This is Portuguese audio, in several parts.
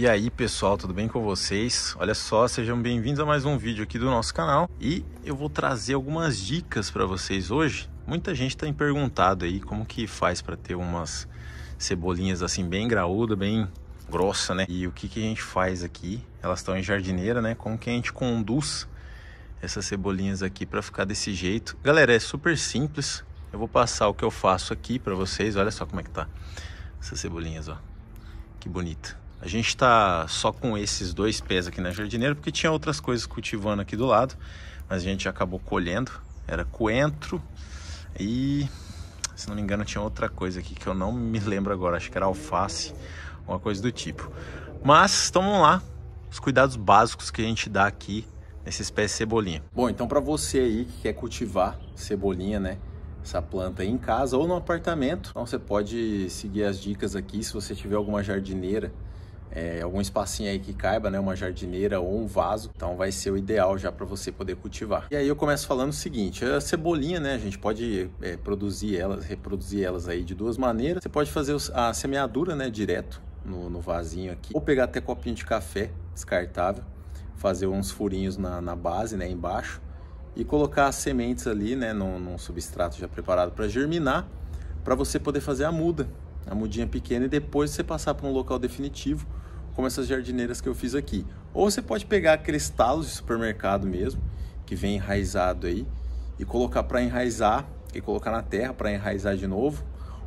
E aí pessoal, tudo bem com vocês? Olha só, sejam bem-vindos a mais um vídeo aqui do nosso canal e eu vou trazer algumas dicas para vocês hoje. Muita gente tem perguntado aí como que faz para ter umas cebolinhas assim bem graúda, bem grossa, né? E o que, que a gente faz aqui? Elas estão em jardineira, né? Como que a gente conduz essas cebolinhas aqui para ficar desse jeito? Galera, é super simples. Eu vou passar o que eu faço aqui para vocês. Olha só como é que tá essas cebolinhas, ó. Que bonita. A gente está só com esses dois pés aqui na jardineira, porque tinha outras coisas cultivando aqui do lado, mas a gente acabou colhendo. Era coentro e, se não me engano, tinha outra coisa aqui que eu não me lembro agora. Acho que era alface, uma coisa do tipo. Mas, então vamos lá, os cuidados básicos que a gente dá aqui nesses pés de cebolinha. Bom, então para você aí que quer cultivar cebolinha, né? essa planta em casa ou no apartamento. Então você pode seguir as dicas aqui se você tiver alguma jardineira é, algum espacinho aí que caiba, né, uma jardineira ou um vaso, então vai ser o ideal já para você poder cultivar. E aí eu começo falando o seguinte, a cebolinha, né, a gente pode é, produzir elas, reproduzir elas aí de duas maneiras. Você pode fazer a semeadura, né, direto no, no vasinho aqui, ou pegar até copinho de café descartável, fazer uns furinhos na, na base, né, embaixo, e colocar as sementes ali, né, num, num substrato já preparado para germinar, para você poder fazer a muda, a mudinha pequena, e depois você passar para um local definitivo como essas jardineiras que eu fiz aqui. Ou você pode pegar aqueles talos de supermercado mesmo, que vem enraizado aí, e colocar para enraizar, e colocar na terra para enraizar de novo,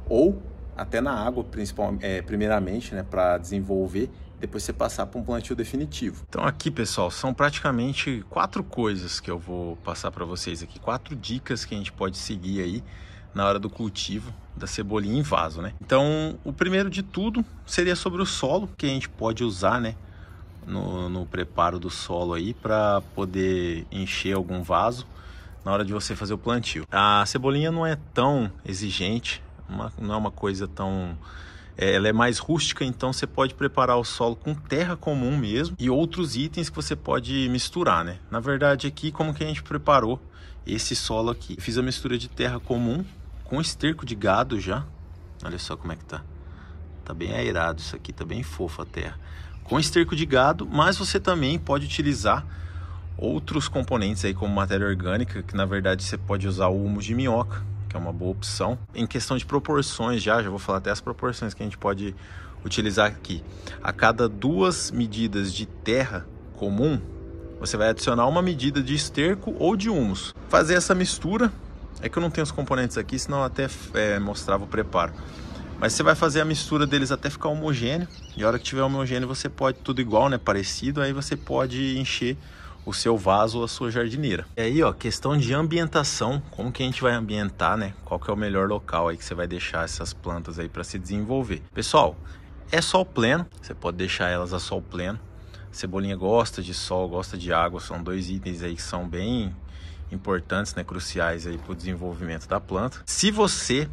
ou até na água, principalmente, é, primeiramente, né, para desenvolver, depois você passar para um plantio definitivo. Então aqui, pessoal, são praticamente quatro coisas que eu vou passar para vocês aqui, quatro dicas que a gente pode seguir aí na hora do cultivo da cebolinha em vaso, né? Então, o primeiro de tudo seria sobre o solo que a gente pode usar, né? No, no preparo do solo aí para poder encher algum vaso na hora de você fazer o plantio. A cebolinha não é tão exigente, uma, não é uma coisa tão é, ela é mais rústica, então você pode preparar o solo com terra comum mesmo e outros itens que você pode misturar, né? Na verdade, aqui como que a gente preparou esse solo aqui? fiz a mistura de terra comum com esterco de gado já. Olha só como é que tá. Tá bem aerado isso aqui, tá bem fofa a terra. Com esterco de gado, mas você também pode utilizar outros componentes aí como matéria orgânica, que na verdade você pode usar o humo de minhoca, que é uma boa opção. Em questão de proporções já, já vou falar até as proporções que a gente pode utilizar aqui. A cada duas medidas de terra comum, você vai adicionar uma medida de esterco ou de humus. Fazer essa mistura é que eu não tenho os componentes aqui, senão eu até é, mostrava o preparo. Mas você vai fazer a mistura deles até ficar homogêneo. E a hora que tiver homogêneo, você pode tudo igual, né? Parecido. Aí você pode encher o seu vaso ou a sua jardineira. E aí, ó, questão de ambientação, como que a gente vai ambientar, né? Qual que é o melhor local aí que você vai deixar essas plantas aí para se desenvolver. Pessoal, é sol pleno, você pode deixar elas a sol pleno. cebolinha gosta de sol, gosta de água, são dois itens aí que são bem importantes, né, cruciais aí para o desenvolvimento da planta. Se você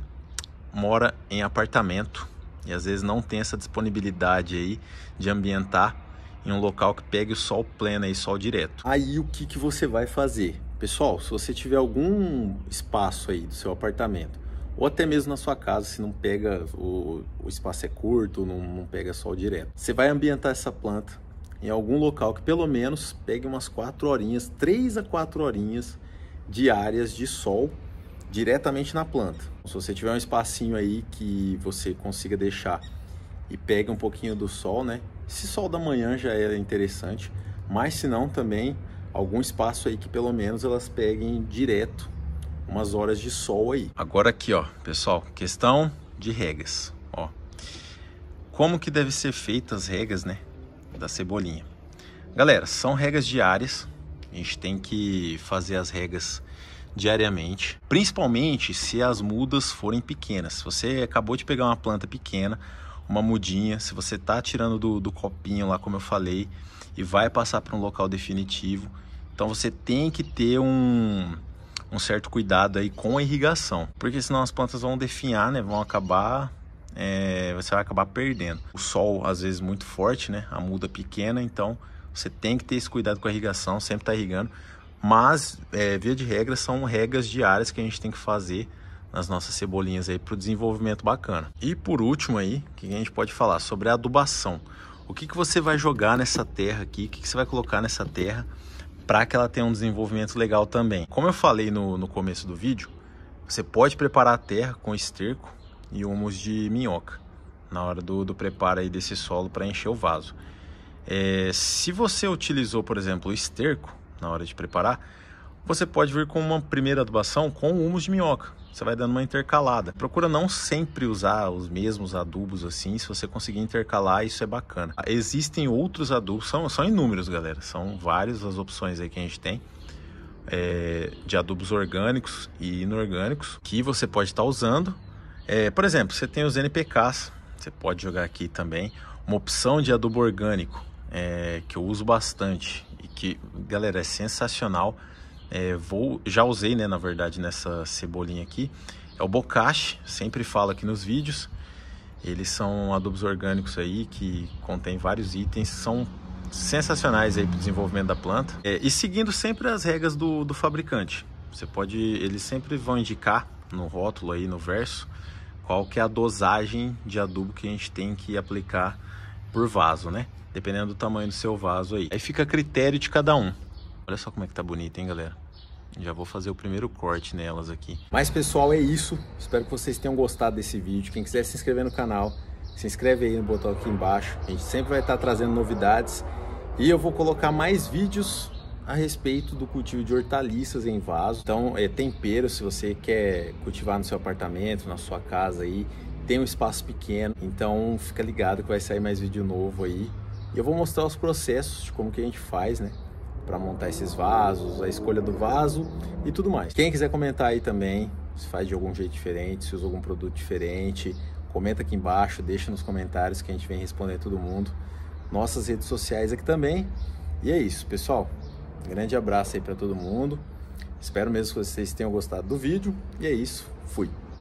mora em apartamento e às vezes não tem essa disponibilidade aí de ambientar em um local que pegue o sol pleno e sol direto. Aí o que, que você vai fazer? Pessoal, se você tiver algum espaço aí do seu apartamento, ou até mesmo na sua casa, se não pega, o, o espaço é curto, não, não pega sol direto, você vai ambientar essa planta em algum local que pelo menos pegue umas 4 horinhas, 3 a 4 horinhas diárias de sol diretamente na planta. Se você tiver um espacinho aí que você consiga deixar e pegue um pouquinho do sol, né? Esse sol da manhã já é interessante, mas se não também algum espaço aí que pelo menos elas peguem direto umas horas de sol aí. Agora aqui, ó, pessoal, questão de regas, ó. Como que deve ser feitas as regas, né, da cebolinha? Galera, são regas diárias. A gente tem que fazer as regas diariamente, principalmente se as mudas forem pequenas. Se você acabou de pegar uma planta pequena, uma mudinha, se você está tirando do, do copinho lá, como eu falei, e vai passar para um local definitivo, então você tem que ter um, um certo cuidado aí com a irrigação, porque senão as plantas vão definhar, né? Vão acabar, é, você vai acabar perdendo. O sol às vezes muito forte, né? A muda pequena, então você tem que ter esse cuidado com a irrigação, sempre tá irrigando, mas, é, via de regra, são regras diárias que a gente tem que fazer nas nossas cebolinhas aí para o desenvolvimento bacana. E por último aí, que a gente pode falar sobre a adubação. O que, que você vai jogar nessa terra aqui? O que, que você vai colocar nessa terra para que ela tenha um desenvolvimento legal também? Como eu falei no, no começo do vídeo, você pode preparar a terra com esterco e humus de minhoca na hora do, do preparo aí desse solo para encher o vaso. É, se você utilizou, por exemplo, o esterco, na hora de preparar, você pode vir com uma primeira adubação com humus de minhoca. Você vai dando uma intercalada. Procura não sempre usar os mesmos adubos assim, se você conseguir intercalar, isso é bacana. Existem outros adubos, são, são inúmeros, galera. São várias as opções aí que a gente tem. É, de adubos orgânicos e inorgânicos que você pode estar tá usando. É, por exemplo, você tem os NPKs, você pode jogar aqui também. Uma opção de adubo orgânico é, que eu uso bastante, e que, galera, é sensacional. É, vou, já usei, né, na verdade, nessa cebolinha aqui. É o bocache, sempre falo aqui nos vídeos. Eles são adubos orgânicos aí que contém vários itens, são sensacionais aí para o desenvolvimento da planta. É, e seguindo sempre as regras do, do fabricante. Você pode, eles sempre vão indicar no rótulo aí, no verso, qual que é a dosagem de adubo que a gente tem que aplicar por vaso, né? dependendo do tamanho do seu vaso aí. Aí fica a critério de cada um. Olha só como é que tá bonito, hein, galera? Já vou fazer o primeiro corte nelas aqui. Mas, pessoal, é isso. Espero que vocês tenham gostado desse vídeo. Quem quiser se inscrever no canal, se inscreve aí no botão aqui embaixo. A gente sempre vai estar trazendo novidades. E eu vou colocar mais vídeos a respeito do cultivo de hortaliças em vaso. Então, é tempero, se você quer cultivar no seu apartamento, na sua casa aí, tem um espaço pequeno. Então, fica ligado que vai sair mais vídeo novo aí. E eu vou mostrar os processos de como que a gente faz, né? Para montar esses vasos, a escolha do vaso e tudo mais. Quem quiser comentar aí também, se faz de algum jeito diferente, se usa algum produto diferente, comenta aqui embaixo, deixa nos comentários que a gente vem responder todo mundo. Nossas redes sociais aqui também. E é isso, pessoal. Grande abraço aí para todo mundo. Espero mesmo que vocês tenham gostado do vídeo. E é isso. Fui.